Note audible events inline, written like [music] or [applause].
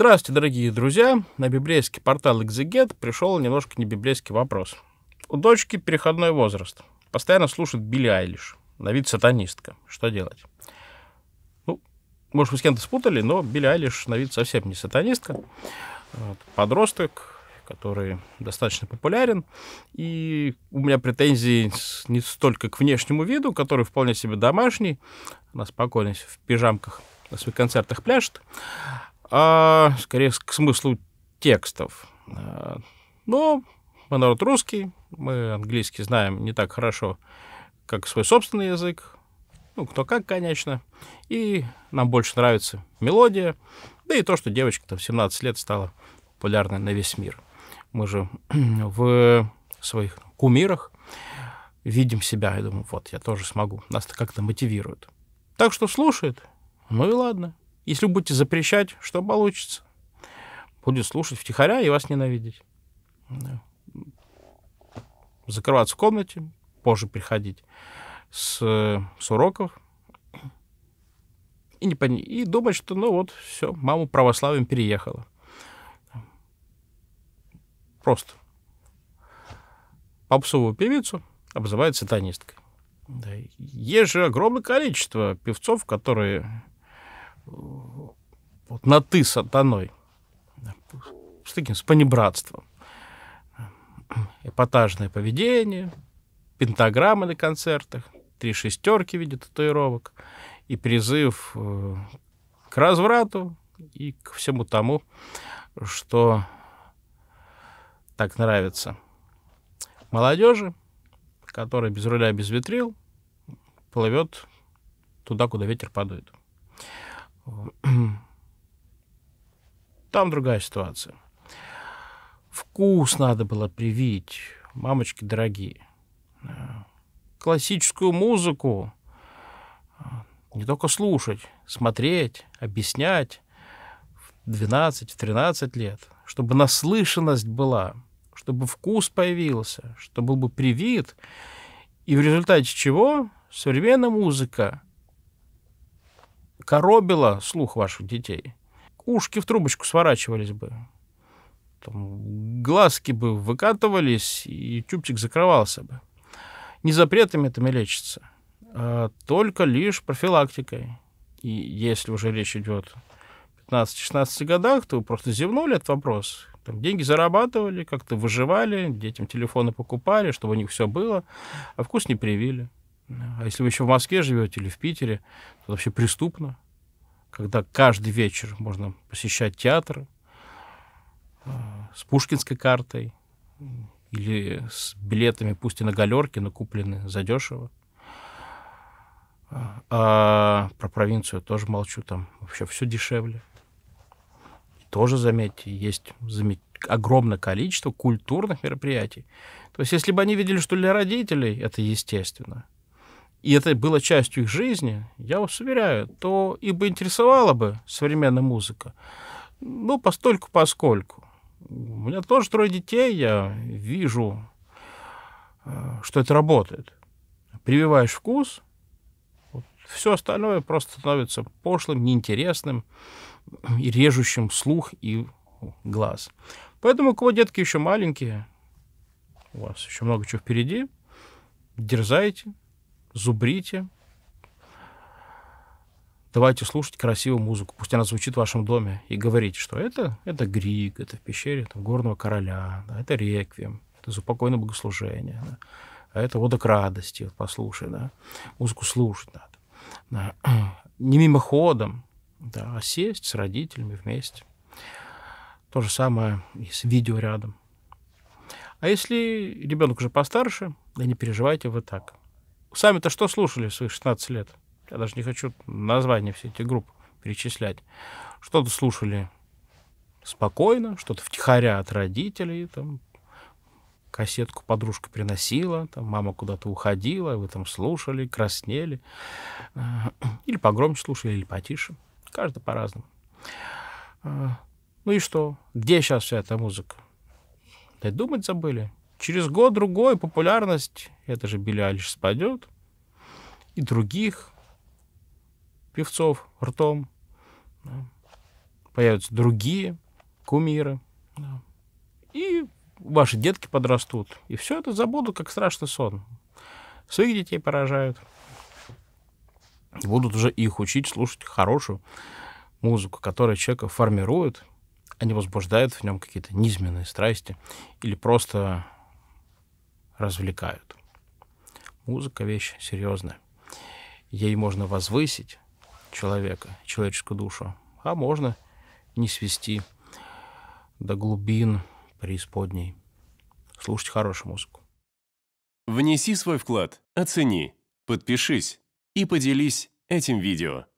Здравствуйте, дорогие друзья! На библейский портал Exeget пришел немножко не библейский вопрос. У дочки переходной возраст. Постоянно слушает Билли Айлиш. На вид сатанистка. Что делать? Ну, может, вы с кем-то спутали, но Билли Айлиш на вид совсем не сатанистка. Вот. Подросток, который достаточно популярен. И у меня претензии не столько к внешнему виду, который вполне себе домашний, она спокойно в пижамках на своих концертах пляшет, а скорее к смыслу текстов. А, Но ну, мы народ русский, мы английский знаем не так хорошо, как свой собственный язык. Ну, кто как, конечно. И нам больше нравится мелодия, да и то, что девочка-то в 17 лет стала популярной на весь мир. Мы же [clears throat] в своих кумирах видим себя. Я думаю, вот, я тоже смогу. Нас-то как-то мотивирует. Так что слушает. Ну и ладно. Если вы будете запрещать, что получится? Будет слушать втихаря и вас ненавидеть. Закрываться в комнате, позже приходить с, с уроков и, не пон... и думать, что ну вот, все, маму православием переехала. Просто. Попсовую певицу обзывают сатанисткой. Да. Есть же огромное количество певцов, которые вот, на «ты» сатаной, с таким, с понебратством. Эпатажное поведение, пентаграммы на концертах, три шестерки в виде татуировок и призыв э, к разврату и к всему тому, что так нравится молодежи, которая без руля, без ветрил плывет туда, куда ветер подует. Там другая ситуация. Вкус надо было привить, мамочки дорогие. Э, классическую музыку э, не только слушать, смотреть, объяснять в 12-13 в лет, чтобы наслышанность была, чтобы вкус появился, чтобы был бы привит, и в результате чего современная музыка коробила слух ваших детей – ушки в трубочку сворачивались бы. Там, глазки бы выкатывались, и тюбчик закрывался бы. Не запретами это лечится, а только лишь профилактикой. И если уже речь идет о 15-16 годах, то вы просто зевнули этот вопрос. Там деньги зарабатывали, как-то выживали, детям телефоны покупали, чтобы у них все было, а вкус не привили. А если вы еще в Москве живете или в Питере, то вообще преступно когда каждый вечер можно посещать театр э, с пушкинской картой или с билетами, пусть и на галерке, но куплены задешево. А, а про провинцию тоже молчу, там вообще все дешевле. Тоже, заметьте, есть замет... огромное количество культурных мероприятий. То есть, если бы они видели, что для родителей это естественно – и это было частью их жизни, я вас уверяю, то и бы интересовала бы современная музыка. Ну, постольку поскольку. У меня тоже трое детей, я вижу, э, что это работает. Прививаешь вкус, вот, все остальное просто становится пошлым, неинтересным и режущим слух и глаз. Поэтому, у кого детки еще маленькие, у вас еще много чего впереди, дерзайте, зубрите, давайте слушать красивую музыку, пусть она звучит в вашем доме, и говорите, что это, это григ, это в пещере там, Горного Короля, да, это Реквием, это Заупокойное Богослужение, да, а это Ода к радости, вот послушай, да, музыку слушать надо. Да. Не мимоходом, да, а сесть с родителями вместе. То же самое и с видео рядом. А если ребенок уже постарше, да не переживайте вы так. Сами-то что слушали в свои 16 лет? Я даже не хочу названия все эти группы перечислять. Что-то слушали спокойно, что-то втихаря от родителей, там, кассетку подружка приносила, там, мама куда-то уходила, вы там слушали, краснели, э, или погромче слушали, или потише. Каждый по-разному. Э, ну и что? Где сейчас вся эта музыка? Да думать забыли. Через год-другой популярность, это же Билли Алиш спадет, и других певцов ртом. Да. Появятся другие кумиры. Да. И ваши детки подрастут. И все это забудут, как страшный сон. Своих детей поражают. будут уже их учить слушать хорошую музыку, которая человека формирует, а не возбуждает в нем какие-то низменные страсти или просто развлекают. Музыка — вещь серьезная. Ей можно возвысить человека, человеческую душу, а можно не свести до глубин преисподней. Слушать хорошую музыку. Внеси свой вклад, оцени, подпишись и поделись этим видео.